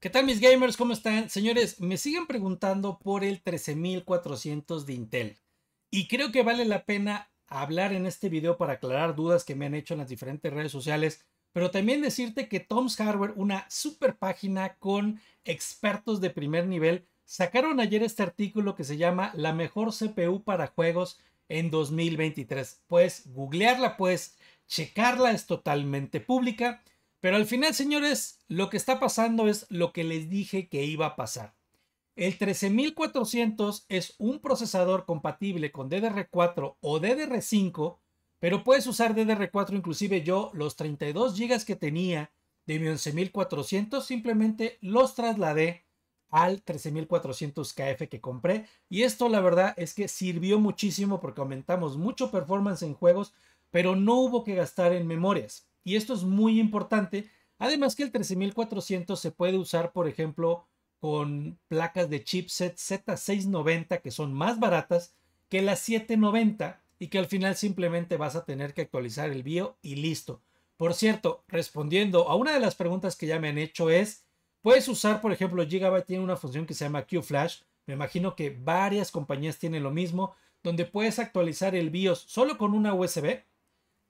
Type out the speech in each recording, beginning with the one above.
¿Qué tal mis gamers? ¿Cómo están? Señores, me siguen preguntando por el 13400 de Intel. Y creo que vale la pena hablar en este video para aclarar dudas que me han hecho en las diferentes redes sociales, pero también decirte que Tom's Hardware, una super página con expertos de primer nivel, sacaron ayer este artículo que se llama La mejor CPU para juegos en 2023. pues googlearla, puedes checarla, es totalmente pública. Pero al final, señores, lo que está pasando es lo que les dije que iba a pasar. El 13400 es un procesador compatible con DDR4 o DDR5, pero puedes usar DDR4 inclusive yo los 32 GB que tenía de mi 11400 simplemente los trasladé al 13400 KF que compré y esto la verdad es que sirvió muchísimo porque aumentamos mucho performance en juegos, pero no hubo que gastar en memorias. Y esto es muy importante. Además que el 13400 se puede usar, por ejemplo, con placas de chipset Z690 que son más baratas que las 790 y que al final simplemente vas a tener que actualizar el BIO y listo. Por cierto, respondiendo a una de las preguntas que ya me han hecho es, puedes usar, por ejemplo, Gigabyte tiene una función que se llama QFlash, me imagino que varias compañías tienen lo mismo, donde puedes actualizar el BIOS solo con una USB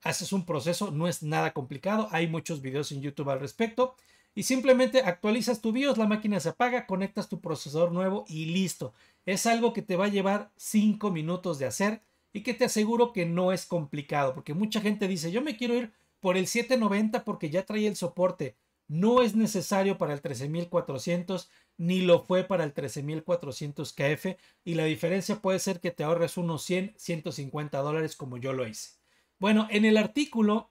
haces un proceso, no es nada complicado, hay muchos videos en YouTube al respecto. Y simplemente actualizas tu BIOS, la máquina se apaga, conectas tu procesador nuevo y listo. Es algo que te va a llevar 5 minutos de hacer y que te aseguro que no es complicado, porque mucha gente dice, yo me quiero ir por el 790 porque ya trae el soporte. No es necesario para el 13400 ni lo fue para el 13400 KF y la diferencia puede ser que te ahorres unos 100, 150 dólares como yo lo hice. Bueno, en el artículo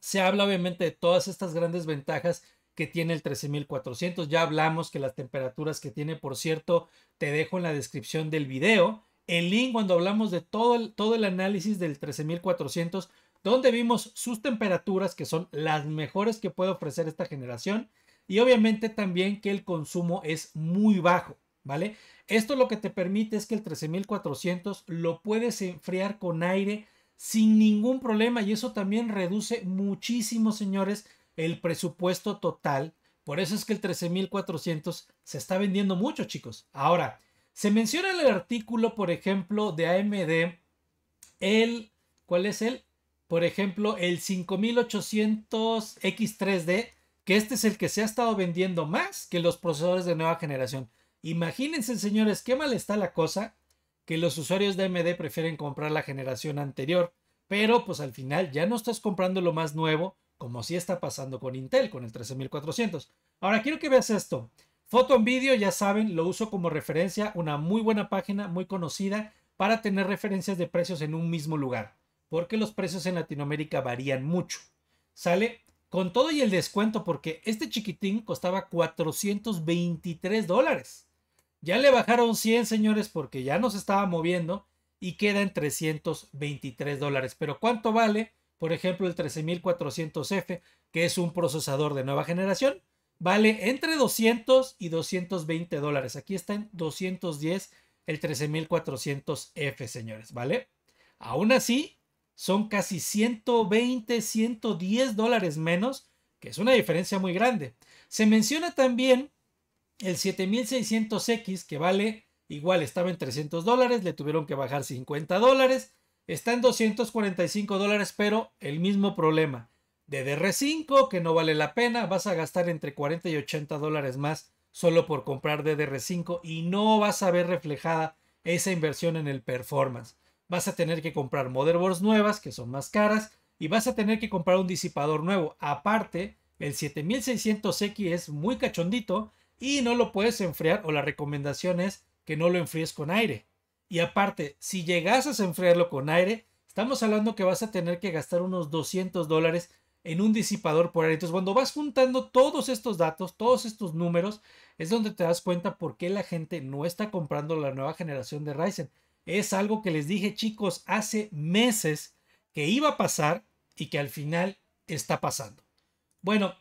se habla obviamente de todas estas grandes ventajas que tiene el 13400. Ya hablamos que las temperaturas que tiene, por cierto, te dejo en la descripción del video. El link cuando hablamos de todo el, todo el análisis del 13400, donde vimos sus temperaturas, que son las mejores que puede ofrecer esta generación. Y obviamente también que el consumo es muy bajo, ¿vale? Esto lo que te permite es que el 13400 lo puedes enfriar con aire sin ningún problema y eso también reduce muchísimo, señores, el presupuesto total. Por eso es que el 13.400 se está vendiendo mucho, chicos. Ahora, se menciona en el artículo, por ejemplo, de AMD, el, ¿cuál es el? Por ejemplo, el 5800 X3D, que este es el que se ha estado vendiendo más que los procesadores de nueva generación. Imagínense, señores, qué mal está la cosa que los usuarios de AMD prefieren comprar la generación anterior, pero pues al final ya no estás comprando lo más nuevo, como si está pasando con Intel, con el 13400. Ahora quiero que veas esto. Foto en Video, ya saben, lo uso como referencia, una muy buena página, muy conocida, para tener referencias de precios en un mismo lugar, porque los precios en Latinoamérica varían mucho. Sale con todo y el descuento, porque este chiquitín costaba 423 dólares. Ya le bajaron 100, señores, porque ya no se estaba moviendo y queda en 323 dólares. Pero ¿cuánto vale? Por ejemplo, el 13400F, que es un procesador de nueva generación, vale entre 200 y 220 dólares. Aquí está en 210 el 13400F, señores, ¿vale? Aún así, son casi 120, 110 dólares menos, que es una diferencia muy grande. Se menciona también el 7600X, que vale igual, estaba en 300 dólares, le tuvieron que bajar 50 dólares, está en 245 dólares, pero el mismo problema. DDR5, que no vale la pena, vas a gastar entre 40 y 80 dólares más solo por comprar DDR5 y no vas a ver reflejada esa inversión en el performance. Vas a tener que comprar motherboards nuevas, que son más caras, y vas a tener que comprar un disipador nuevo. Aparte, el 7600X es muy cachondito y no lo puedes enfriar o la recomendación es que no lo enfríes con aire. Y aparte, si llegas a enfriarlo con aire, estamos hablando que vas a tener que gastar unos 200 dólares en un disipador por aire. Entonces, cuando vas juntando todos estos datos, todos estos números, es donde te das cuenta por qué la gente no está comprando la nueva generación de Ryzen. Es algo que les dije, chicos, hace meses que iba a pasar y que al final está pasando. Bueno,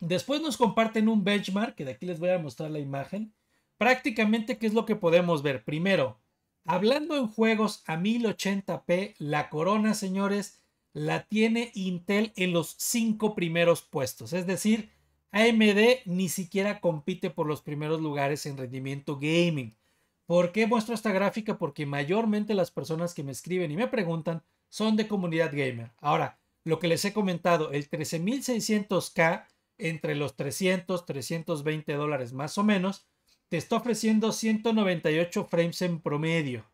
Después nos comparten un benchmark, que de aquí les voy a mostrar la imagen. Prácticamente, ¿qué es lo que podemos ver? Primero, hablando en juegos a 1080p, la corona, señores, la tiene Intel en los cinco primeros puestos. Es decir, AMD ni siquiera compite por los primeros lugares en rendimiento gaming. ¿Por qué muestro esta gráfica? Porque mayormente las personas que me escriben y me preguntan son de comunidad gamer. Ahora, lo que les he comentado, el 13600K entre los 300, 320 dólares más o menos, te está ofreciendo 198 frames en promedio.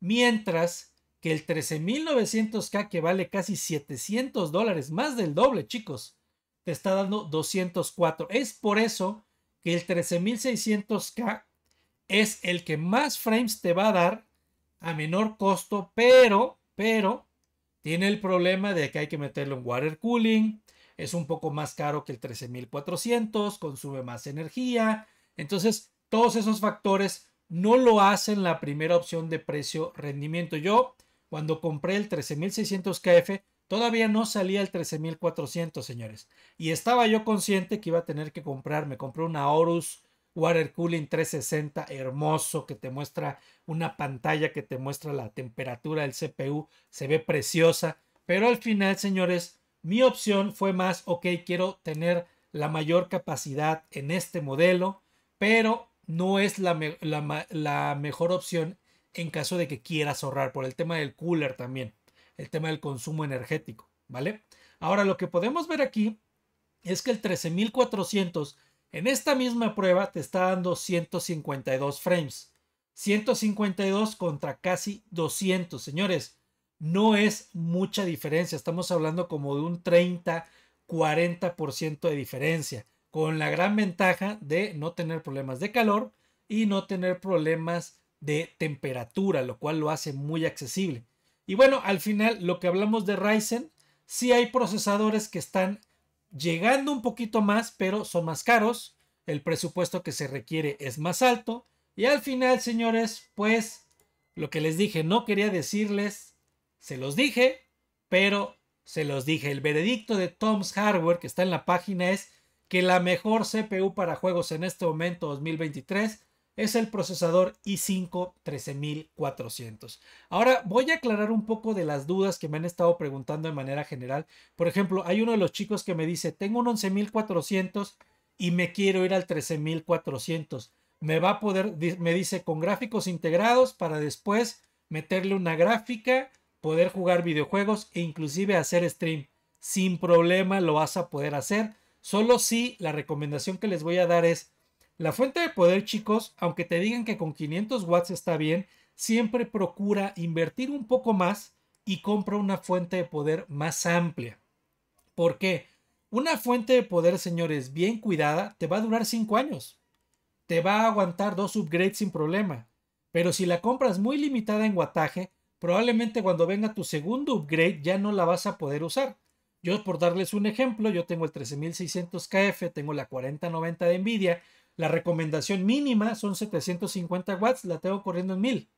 Mientras que el 13900K que vale casi 700 dólares, más del doble chicos, te está dando 204. Es por eso que el 13600K es el que más frames te va a dar a menor costo, pero, pero, tiene el problema de que hay que meterlo en water cooling, es un poco más caro que el 13400, consume más energía. Entonces, todos esos factores no lo hacen la primera opción de precio-rendimiento. Yo, cuando compré el 13600 KF, todavía no salía el 13400, señores. Y estaba yo consciente que iba a tener que comprar. Me compré una Horus Water Cooling 360 hermoso que te muestra una pantalla que te muestra la temperatura del CPU. Se ve preciosa. Pero al final, señores, mi opción fue más, ok, quiero tener la mayor capacidad en este modelo, pero no es la, mejor opción en caso de que quieras ahorrar por el tema del cooler también, el tema del consumo energético, ¿vale? Ahora lo que podemos ver aquí es que el 13400 en esta misma prueba te está dando 152 frames. 152 contra casi 200, señores no es mucha diferencia. Estamos hablando como de un 30, 40% de diferencia, con la gran ventaja de no tener problemas de calor y no tener problemas de temperatura, lo cual lo hace muy accesible. Y bueno, al final lo que hablamos de Ryzen, sí hay procesadores que están llegando un poquito más, pero son más caros, el presupuesto que se requiere es más alto y al final, señores, pues lo que les dije, no quería decirles se los dije, pero se los dije. El veredicto de Tom's Hardware que está en la página es que la mejor CPU para juegos en este momento 2023 es el procesador i5 13400. Ahora voy a aclarar un poco de las dudas que me han estado preguntando de manera general. Por ejemplo, hay uno de los chicos que me dice, tengo un 11400 y me quiero ir al 13400. Me va a poder, me dice, con gráficos integrados para después meterle una gráfica poder jugar videojuegos e inclusive hacer stream. Sin problema lo vas a poder hacer. Solo si la recomendación que les voy a dar es la fuente de poder, chicos, aunque te digan que con 500 watts está bien, siempre procura invertir un poco más y compra una fuente de poder más amplia. porque Una fuente de poder, señores, bien cuidada, te va a durar 5 años. Te va a aguantar dos upgrades sin problema. Pero si la compras muy limitada en wattaje, probablemente cuando venga tu segundo upgrade ya no la vas a poder usar. Yo por darles un ejemplo, yo tengo el 13600KF, tengo la 4090 de Nvidia, la recomendación mínima son 750 watts, la tengo corriendo en 1000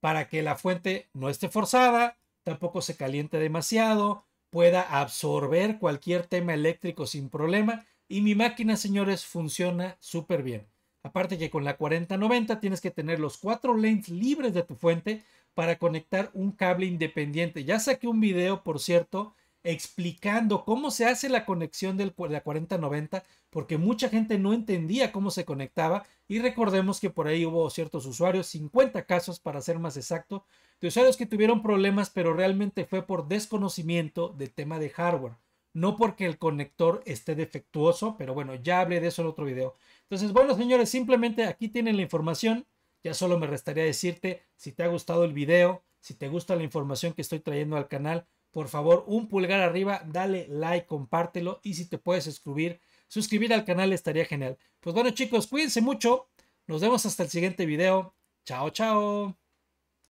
para que la fuente no esté forzada, tampoco se caliente demasiado, pueda absorber cualquier tema eléctrico sin problema y mi máquina, señores, funciona súper bien. Aparte que con la 4090 tienes que tener los cuatro lanes libres de tu fuente para conectar un cable independiente. Ya saqué un video, por cierto, explicando cómo se hace la conexión de la 4090, porque mucha gente no entendía cómo se conectaba y recordemos que por ahí hubo ciertos usuarios, 50 casos para ser más exacto, de usuarios que tuvieron problemas, pero realmente fue por desconocimiento del tema de hardware, no porque el conector esté defectuoso, pero bueno, ya hablé de eso en otro video. Entonces, bueno, señores, simplemente aquí tienen la información. Ya solo me restaría decirte si te ha gustado el video, si te gusta la información que estoy trayendo al canal, por favor un pulgar arriba, dale like, compártelo y si te puedes suscribir, suscribir al canal estaría genial. Pues bueno chicos, cuídense mucho, nos vemos hasta el siguiente video. Chao, chao.